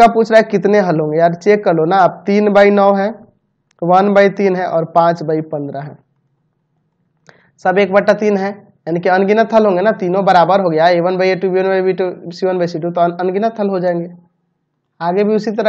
इसका पूछ रहा है कितने हल होंगे यार चेक कर लो ना आप तीन बाई नौ है वन बाई तीन है और पांच बाई पंद्रह है सब एक बट्टा तीन है यानी कि अनगिनत हल होंगे ना तीनों बराबर हो गया A one by A two B one by B two C one by C two तो अनगिनत हल हो जाएंगे आगे भी उसी तरह